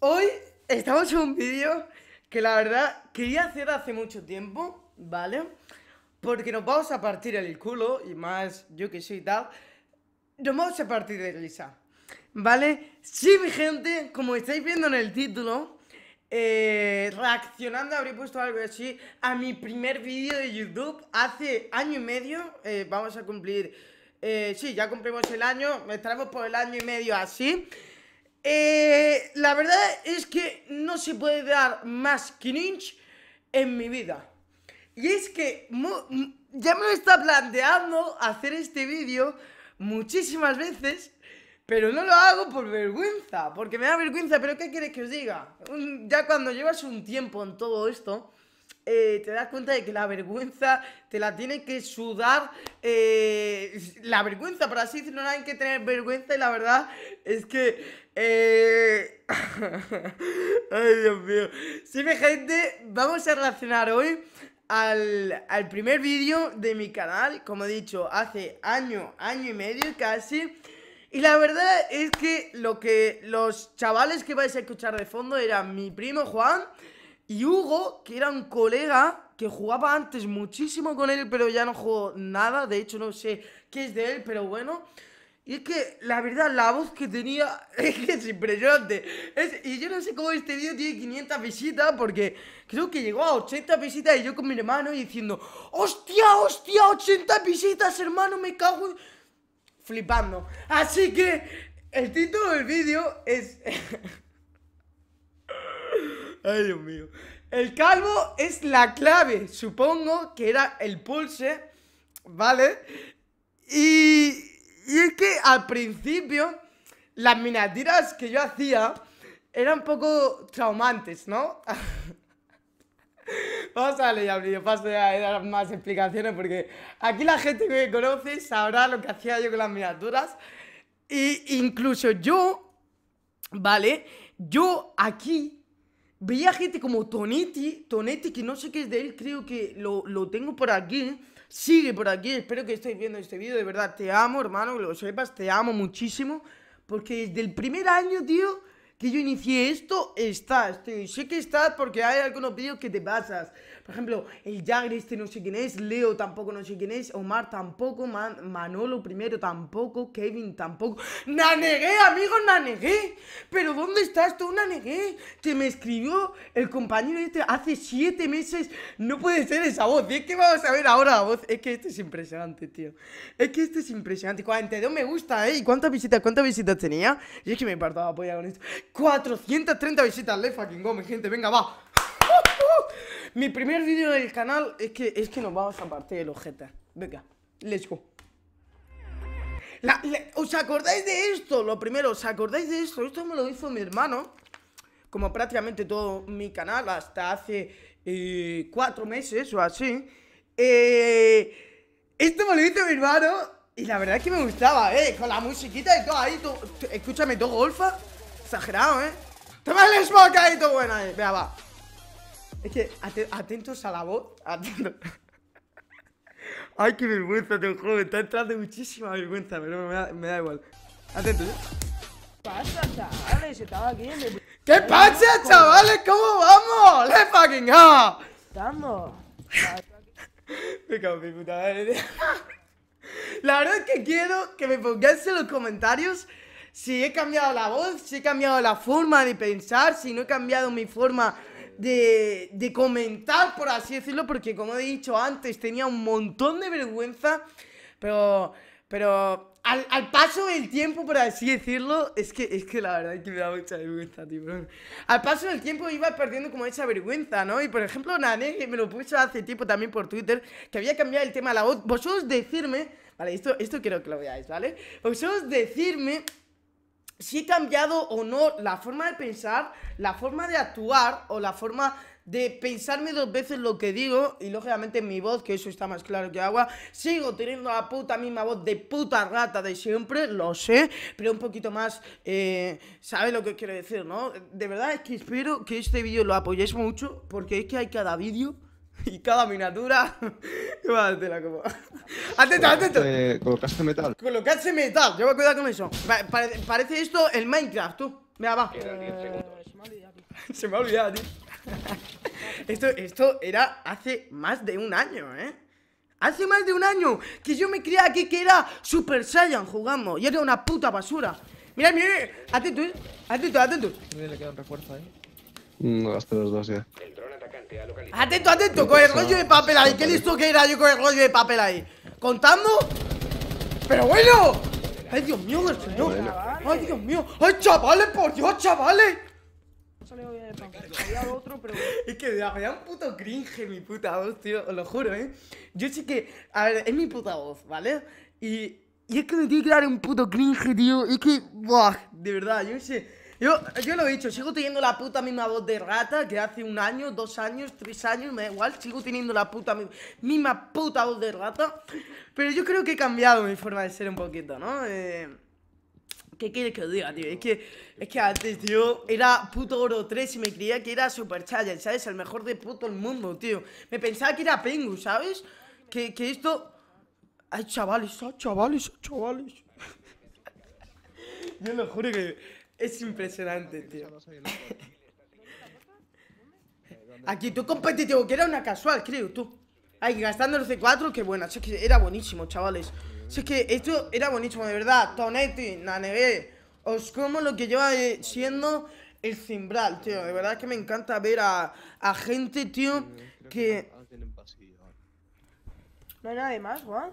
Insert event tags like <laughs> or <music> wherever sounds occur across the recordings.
Hoy estamos en un vídeo que la verdad quería hacer hace mucho tiempo, ¿vale? Porque nos vamos a partir el culo y más yo que soy tal. Nos vamos a partir de Lisa, ¿vale? Sí, mi gente, como estáis viendo en el título, eh, reaccionando habré puesto algo así a mi primer vídeo de YouTube hace año y medio. Eh, vamos a cumplir eh, sí, ya cumplimos el año, estaremos por el año y medio así. Eh, la verdad es que no se puede dar más cringe en mi vida. Y es que ya me lo está planteando hacer este vídeo muchísimas veces, pero no lo hago por vergüenza, porque me da vergüenza, pero ¿qué quieres que os diga? ya cuando llevas un tiempo en todo esto, eh, te das cuenta de que la vergüenza te la tiene que sudar. Eh, la vergüenza, por así decirlo, no hay que tener vergüenza y la verdad es que eh... <laughs> Ay, Dios mío. Sí, mi gente, vamos a relacionar hoy al, primer vídeo de mi canal, como he dicho, hace año, año y medio casi. Y la verdad es que lo que los chavales que vais a escuchar de fondo eran mi primo Juan y Hugo, que era un colega que jugaba antes muchísimo con él, pero ya no jugó nada. De hecho, no sé qué es de él, pero bueno. Y es que, la verdad, la voz que tenía <laughs> es que es impresionante. y yo no sé cómo este vídeo tiene 500 visitas, porque creo que llegó a 80 visitas y yo con mi hermano diciendo, ¡Hostia, hostia, 80 visitas, hermano, me cago! En... Flipando. Así que, el título del vídeo es... <laughs> Ay, Dios mío. El calvo es la clave, supongo que era el pulse, ¿vale? Y y es que al principio las miniaturas que yo hacía eran un poco traumantes, ¿no? <laughs> Vamos a leer paso ya a dar más explicaciones porque aquí la gente que me conoce sabrá lo que hacía yo con las miniaturas. Y incluso yo, ¿vale? Yo aquí veía gente como Tonetti, Tonetti que no sé qué es de él, creo que lo, lo tengo por aquí sigue por aquí. Espero que estéis viendo este vídeo. De verdad, te amo, hermano, que lo sepas. Te amo muchísimo. Porque desde el primer año, tío, que yo inicié esto, estás, sé que estás porque hay algunos vídeos que te pasas. Por ejemplo, el Jagre este no sé quién es, Leo tampoco no sé quién es, Omar tampoco, Manolo primero tampoco, Kevin tampoco. ¡Nanegué, amigos, nanegué! ¿Pero dónde estás tú, nanegué? Que me escribió el compañero este hace siete meses. No puede ser esa voz. es que vamos a ver ahora la voz. Es que esto es impresionante, tío. Es que esto es impresionante. 42 me gusta, ¿eh? ¿Y cuántas visitas, cuántas visitas tenía? Y es que me he partaba apoyar con esto. 430 visitas, le fucking go, gente. Venga, va. ¡Uh, uh! Mi primer vídeo del canal es que, es que nos vamos a partir el objeto. Venga, let's go. La, ¿Os acordáis de esto? Lo primero, ¿os acordáis de esto? Esto me lo hizo mi hermano. Como prácticamente todo mi canal, hasta hace eh, cuatro meses o así. Eh, esto me lo hizo mi hermano. Y la verdad es que me gustaba, ¿eh? Con la musiquita y todo ahí. escúchame, todo golfa. Exagerado, ¿eh? Toma el smoke ahí, todo bueno ahí. Vea, va. Es que, atentos a la voz. <laughs> Ay, qué vergüenza, tengo un juro. Me está entrando muchísima vergüenza, pero me da, me da igual. Atentos, ¿eh? ¿Qué pasa, chavales? ¿Cómo vamos? Le fucking go! Estamos. <laughs> me cago en mi puta madre. <laughs> La verdad es que quiero que me pongáis en los comentarios si he cambiado la voz, si he cambiado la forma de pensar, si no he cambiado mi forma de, de comentar, por así decirlo, porque como he dicho antes, tenía un montón de vergüenza, pero, pero al, paso del tiempo, por así decirlo, es que, es que la verdad es que me da mucha vergüenza, tío. Al paso del tiempo iba perdiendo como esa vergüenza, ¿no? Y por ejemplo, Nane, que me lo puso hace tiempo también por Twitter, que había cambiado el tema de la voz. Vosotros decirme, vale, esto, esto quiero que lo veáis, ¿vale? Vosotros decirme si he cambiado o no la forma de pensar, la forma de actuar o la forma de pensarme dos veces lo que digo y lógicamente mi voz, que eso está más claro que agua, sigo teniendo la puta misma voz de puta rata de siempre, lo sé, pero un poquito más, eh, ¿sabes lo que quiero decir, no? De verdad es que espero que este vídeo lo apoyéis mucho porque es que hay cada vídeo <laughs> Y cada miniatura. <laughs> la como. <laughs> Atento, atento. colocaste metal. Colocaste metal, yo voy a cuidar con eso. parece esto el Minecraft, tú. Mira, va. me 10 segundos. Se me ha olvidado, tío. esto, esto era hace más de un año, ¿eh? Hace más de un año que yo me creía aquí que era Super Saiyan jugando. Y era una puta basura. Mira, mira, atento, eh. Atento, atento. Mira, le queda refuerzo ahí. ¿eh? Mm, no hasta los dos ya. Atento, atento, con el rollo de papel ahí. Qué listo que era yo con el rollo de papel ahí. ¿Contando? ¡Pero bueno! ¡Ay, Dios mío, del señor! ¡Ay, Dios mío! ¡Ay, chavales, por Dios, chavales! <laughs> es que me da un puto cringe mi puta voz, tío, os lo juro, ¿eh? Yo sé que, a ver, es mi puta voz, ¿vale? Y, y es que me tiene que dar un puto cringe, tío, es que, buah, de verdad, yo sé... Yo, yo lo he dicho, sigo teniendo la puta misma voz de rata que hace un año, dos años, tres años, me da igual, sigo teniendo la puta misma puta voz de rata. Pero yo creo que he cambiado mi forma de ser un poquito, ¿no? Eh, ¿Qué quieres que os diga, tío? Es que, es que antes, tío, era puto oro 3 y me creía que era Super Challenge, ¿sabes? El mejor de puto el mundo, tío. Me pensaba que era Pengu, ¿sabes? Que, que esto... Ay, chavales, ay, chavales, ay, chavales. <laughs> yo lo juro que... Es impresionante, tío. Aquí tú competitivo, que era una casual, creo, tú. Ay, gastando el C4, qué bueno Si que era buenísimo, chavales. Si que esto era buenísimo, de verdad. Tonetti, Nanebe. Os como lo que lleva siendo el cimbral, tío. De verdad que me encanta ver a, a gente, tío, que... No hay nadie más, Juan.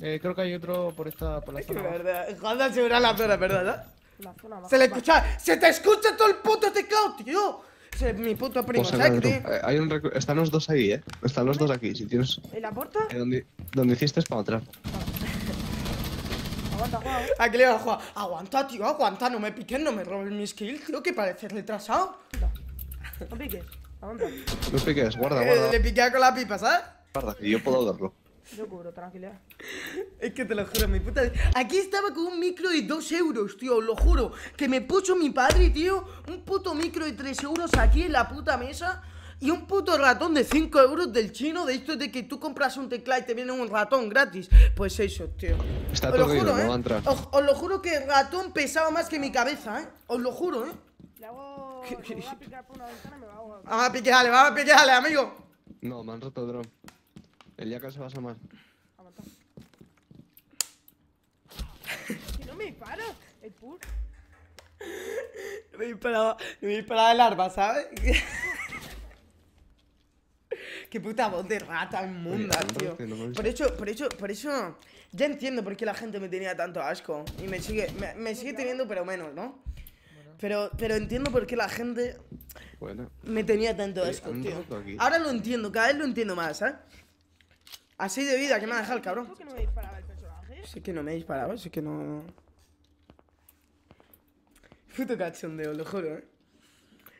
Eh, creo que hay otro por esta... Por la es que verdad, Juan asegura la zona, ¿verdad? Se le escucha. Se te escucha todo el puto teclado, tío. Se, mi puto primo, pues, Hay un Están los dos ahí, eh. Están los dos aquí, si tienes. ¿En la puerta? Eh, dónde donde, hiciste es para atrás. <laughs> Aguanta, Juan. le a jugar. Aguanta, tío, aguanta, no me piques, no me robes mis kills, creo que parece retrasado. No, piques, aguanta. No piques, guarda, eh, guarda. le piqué con la pipa, ¿sabes? Guarda, que yo puedo darlo. Yo cubro, tranquilidad. Es que te lo juro, mi puta. Aquí estaba con un micro de 2 euros, tío, lo juro. Que me puso mi padre, tío. Un puto micro de 3 euros aquí en la puta mesa. Y un puto ratón de 5 euros del chino, de esto de que tú compras un teclado y te viene un ratón gratis. Pues eso, tío. Está os lo juro, ¿eh? os, lo juro que el ratón pesaba más que mi cabeza, ¿eh? Os lo juro, ¿eh? Le hago... <laughs> Vamos a piquearle, vamos a amigo. No, me han roto el drone. El que se va a asomar. <laughs> no me disparo, el pur. me disparaba, me el arma, ¿sabes? <laughs> Qué puta voz de rata inmunda, tío. Por eso, por eso, por eso. Ya entiendo por qué la gente me tenía tanto asco. Y me sigue, me, sigue teniendo, pero menos, ¿no? Pero, pero entiendo por qué la gente bueno. me tenía tanto asco, tío. Ahora lo entiendo, cada vez lo entiendo más, ¿eh? Así de vida, que me ha dejado el cabrón. que no me disparado, que no me disparaba, sé que no... Puto cachondeo, lo juro, ¿eh?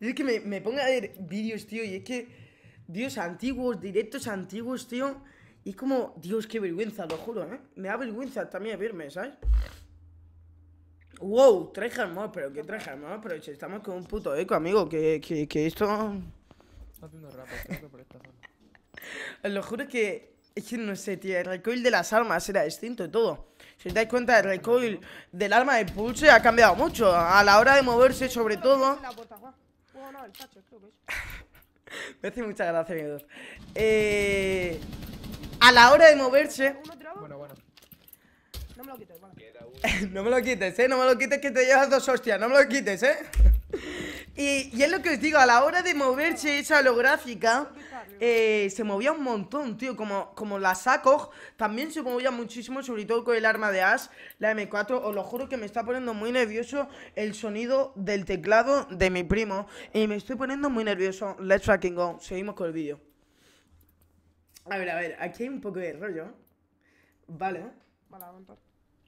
es que me, me pongo a ver vídeos, tío, y es que... Dios, antiguos, directos antiguos, tío. Y como, Dios, qué vergüenza, lo juro, ¿eh? Me da vergüenza también verme, ¿sabes? Wow, tres más, pero qué tres más, pero estamos con un puto eco, amigo, que, que, que esto... Está haciendo creo por esta zona. <laughs> lo juro que no sé, tío, el recoil de las armas era distinto y todo Si os dais cuenta, el recoil del arma de Pulse ha cambiado mucho A la hora de moverse, sobre todo <laughs> Me hace eh, A la hora de moverse Bueno, bueno No me lo quites, <laughs> No me lo quites, eh, no me lo quites que te llevas dos hostias No me lo quites, eh <laughs> Y, es lo que os digo, a la hora de moverse esa holográfica, eh, se movía un montón, tío. Como, como la saco, también se movía muchísimo, sobre todo con el arma de Ash, la M4. Os lo juro que me está poniendo muy nervioso el sonido del teclado de mi primo. Y me estoy poniendo muy nervioso. Let's fucking go. Seguimos con el vídeo. A ver, a ver, aquí hay un poco de rollo. Vale. Vale, aguanta.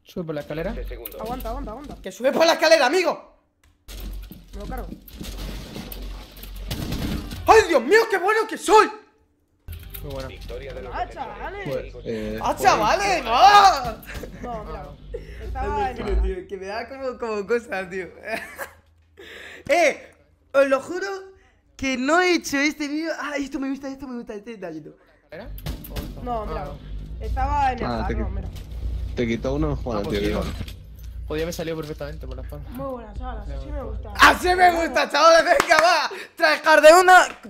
Sube por la escalera. Aguanta, aguanta, aguanta. Que sube por la escalera, amigo. Me lo ¡Ay, Dios mío, qué bueno que soy! Muy buena. Ah, pues, eh, ¡Ah, chavales! ¡Ah, chavales! Pues, ¡No! No, mira. Estaba en el tío, que me da como, como cosas, tío. <laughs> eh, os lo juro que no he hecho este vídeo. Ah, esto me gusta, esto me gusta, este detallito. ¿Era? No, mira. Ah. Estaba en el. Ah, te, mira. te quitó uno, Juan, ah, tío. Podía haber salido perfectamente por la palmas. Muy buena, chavales, así me gusta. Así me gusta, chavales, venga, va.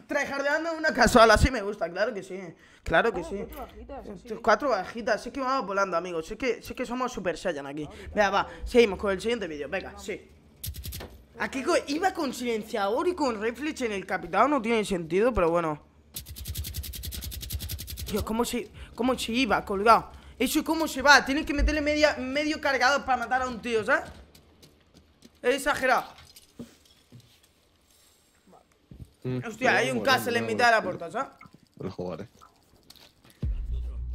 Trajardeando una casual, así me gusta, claro que sí. Claro que sí. Eh, cuatro bajitas, sí que vamos volando, amigos. Sí que, sí que somos super saiyan aquí. Vea, va, seguimos con el siguiente vídeo, venga, sí. Aquí iba con silenciador y con reflex en el capitán, no tiene sentido, pero bueno. Dios, ¿cómo si cómo iba colgado? Eso cómo se va. Tienes que meterle media, medio cargado para matar a un tío, ¿sabes? Es exagerado. Mm. Hostia, hay un castle en mitad de la puerta, ¿sabes? Los jugaré.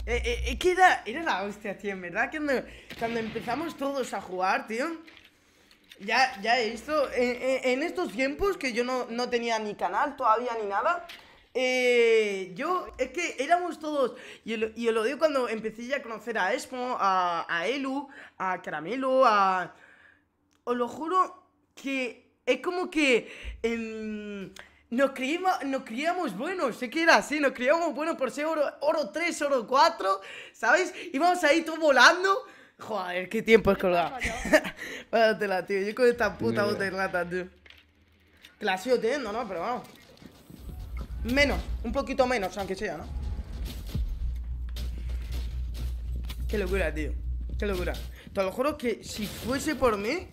Eh. Eh, eh, que era, la hostia, tío, verdad cuando, cuando empezamos todos a jugar, tío Ya, ya esto, en, estos tiempos que yo no, no tenía ni canal todavía ni nada eh, yo, es que éramos todos, y, os lo digo cuando empecé ya a conocer a Esmo, a, Elu, a Caramelo, a... Os lo juro que es como que... Em, nos, criamos nos buenos, sé que era así, nos creíamos buenos por ser oro, oro 3, oro 4, ¿sabes? Íbamos ahí todos volando. Joder, qué tiempo es colgado. Páratela, <laughs> tío, yo con esta puta botella, de rata, tío. Que la sigo teniendo, ¿no? Pero vamos. Menos, un poquito menos, aunque sea, ¿no? Qué locura, tío Qué locura Te lo juro que si fuese por mí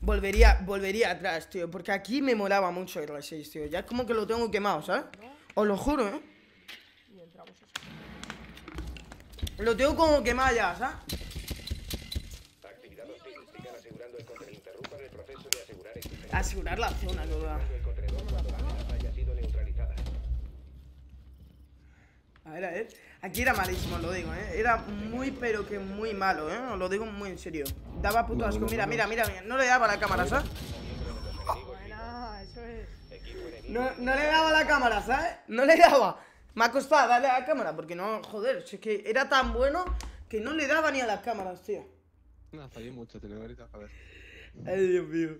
Volvería, volvería atrás, tío Porque aquí me molaba mucho el R6, tío Ya es como que lo tengo quemado, ¿sabes? Os lo juro, ¿eh? Lo tengo como quemado ya, ¿sabes? Asegurar la zona, que A ver, a ver. Aquí era malísimo, lo digo, ¿eh? Era muy, pero que muy malo, ¿eh? Os lo digo muy en serio. Daba puto asco. Mira, mira, mira. No le daba la cámara, ¿sabes? No, no le daba la cámara, ¿sabes? No le daba. Me ha costado darle a la cámara porque no, joder, es que era tan bueno que no le daba ni a las cámaras, tío. No, fallé mucho, te lo a ver. Ay, Dios mío.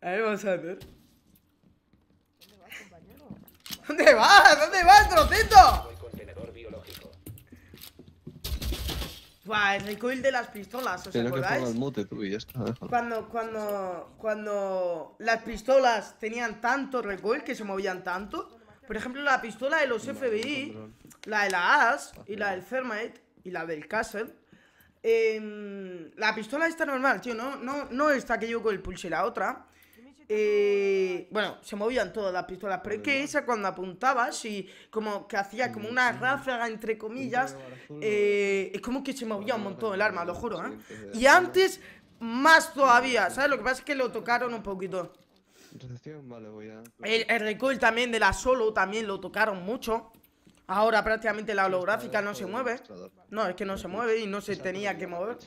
A ver, vamos a ver. ¿Dónde vas, compañero? ¿Dónde vas? ¿Dónde vas, trocito? el recoil de las pistolas, ¿os cuando, cuando, cuando las pistolas tenían tanto recoil que se movían tanto. Por ejemplo, la pistola de los FBI, la de la AS ah, y la del Thermite y la del Castle. Em, la pistola está normal, tío, no, no, no está que yo con el pulse y la otra. Eh, bueno, se movían todas las pistolas, pero es que esa cuando apuntabas y como que hacía como una ráfaga entre comillas, eh, es como que se movía un montón el arma, lo juro, ¿eh? Y antes más todavía, ¿sabes? Lo que pasa es que lo tocaron un poquito. El, recoil también de la solo también lo tocaron mucho. Ahora prácticamente la holográfica no se mueve. No, es que no se mueve y no se tenía que mover.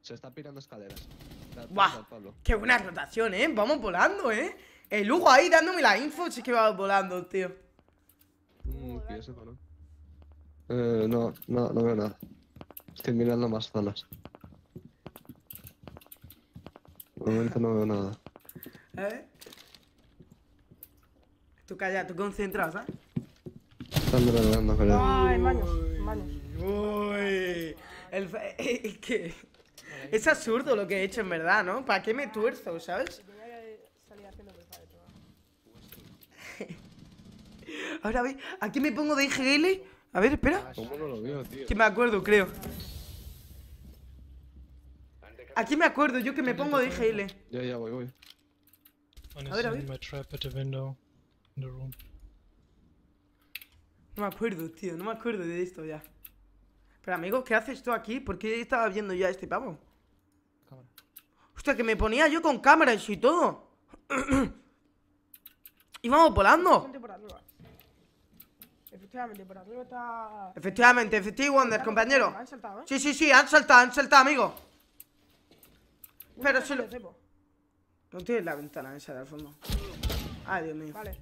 Se está pirando escaleras. ¡Buah! ¡Qué buena rotación, eh! Vamos volando, eh. El lujo ahí dándome la info, si es que va volando, tío. Mm, ¿no? Eh, no, no, no veo nada. Estoy mirando más zonas. De momento no veo nada. ¿Eh? Tú calla, tú concentras, ¿eh? Están drogando, creo. ¡Ay, manos! ¡Manos! ¡Uy! El, <laughs> que... Es absurdo lo que he hecho en verdad, ¿no? ¿Para qué me tuerzo, sabes? <laughs> Ahora, a ¿aquí me pongo de IGL? A ver, espera. ¿Cómo Que me acuerdo, creo. Aquí me acuerdo, yo que me pongo de IGL. Ya, ya, voy, voy. No me acuerdo, tío, no me acuerdo de esto ya. Pero amigo, ¿qué haces tú aquí? ¿Por qué estaba viendo ya este pavo? que me ponía yo con cámara y todo. Íbamos volando. Efectivamente, por arriba está... Efectivamente, efectivamente, Wonder, compañero. saltado, ¿eh? Sí, sí, sí, han saltado, han saltado, amigo. Pero si lo... No tienes la ventana esa de al fondo. Ay, Dios mío. Vale.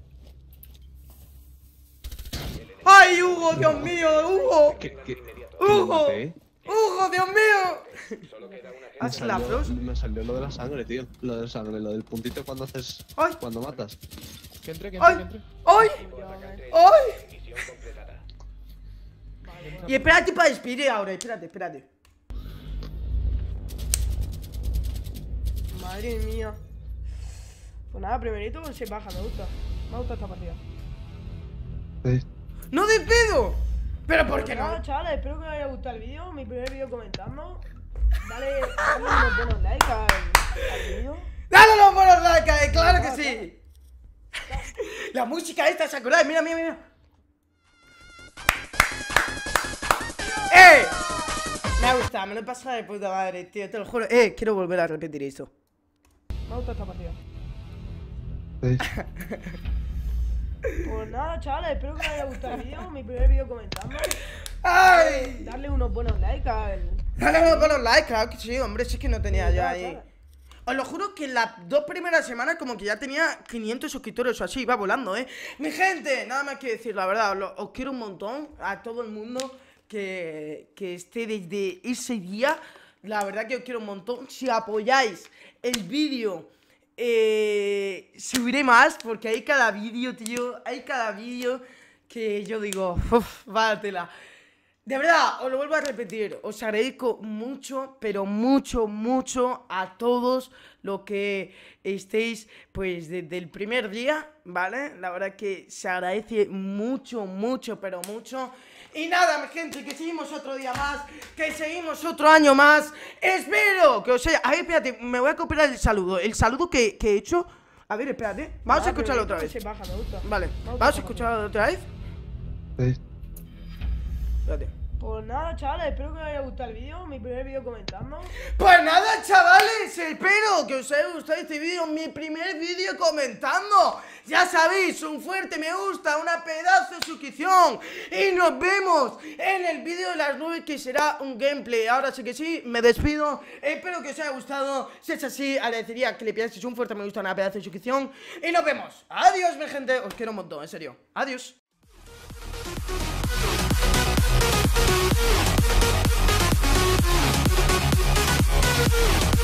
¡Ay, Hugo, Dios mío, Hugo! ¿Qué, qué, hugo Ujo, Dios mío! Solo una Me salió lo de la sangre, tío. Lo de la sangre, lo del puntito cuando haces. ¡Ay! Cuando matas. Que entre, que entre, ¡Ay! entre. ¡Ay! ¡Ay! Y espérate para despedir ahora, espérate, espérate. Madre mía. Pues nada, primerito se pues baja, me gusta. Me gusta esta partida. No ¡No despido! ¿Pero por qué no? No, chavales, espero que os haya gustado el vídeo. Mi primer vídeo comentando. Dale, dale unos buenos likes al, al vídeo. ¡Dale unos buenos likes! Eh, ¡Claro que sí! <laughs> La música esta, ¿se Mira, mira, mira. ¡Eh! Me ha gustado, me lo he pasado de puta madre, tío, te lo juro. Eh, quiero volver a repetir eso. Me ha gustado esta partida. <laughs> Pues nada, chavales, espero que os haya gustado el vídeo, mi primer vídeo comentando. ¡Ay! Darle unos buenos likes al. Dale unos buenos likes, claro que sí, hombre, sí que no tenía yo ahí. Os lo juro que en las dos primeras semanas como que ya tenía 500 suscriptores o así, iba volando, ¿eh? Mi gente, nada más que decir, la verdad, os, quiero un montón a todo el mundo que, que esté desde ese día. La verdad que os quiero un montón. Si apoyáis el vídeo eh, subiré más porque hay cada vídeo, tío. Hay cada vídeo que yo digo, váyatela. De verdad, os lo vuelvo a repetir. Os agradezco mucho, pero mucho, mucho a todos lo que estéis, pues desde el primer día, ¿vale? La verdad que se agradece mucho, mucho, pero mucho. Y nada, gente, que seguimos otro día más, que seguimos otro año más. Espero que os sea, A ver, espérate, me voy a copiar el saludo. El saludo que, he hecho... A ver, espérate. Vamos a ah, escucharlo otra este vez. Vale, vamos a escucharlo otra vez. Sí. Espérate. Pues nada, chavales, espero que os haya gustado el vídeo, mi primer vídeo comentando. Pues nada, chavales, espero que os haya gustado este vídeo, mi primer vídeo comentando. Ya sabéis, un fuerte me gusta, una pedazo de suscripción. Y nos vemos en el vídeo de las nubes que será un gameplay. Ahora sí que sí, me despido. Espero que os haya gustado. Si es así, agradecería que le pidáis un fuerte me gusta, una pedazo de suscripción. Y nos vemos. Adiós, mi gente. Os quiero un montón, en serio. Adiós. Thank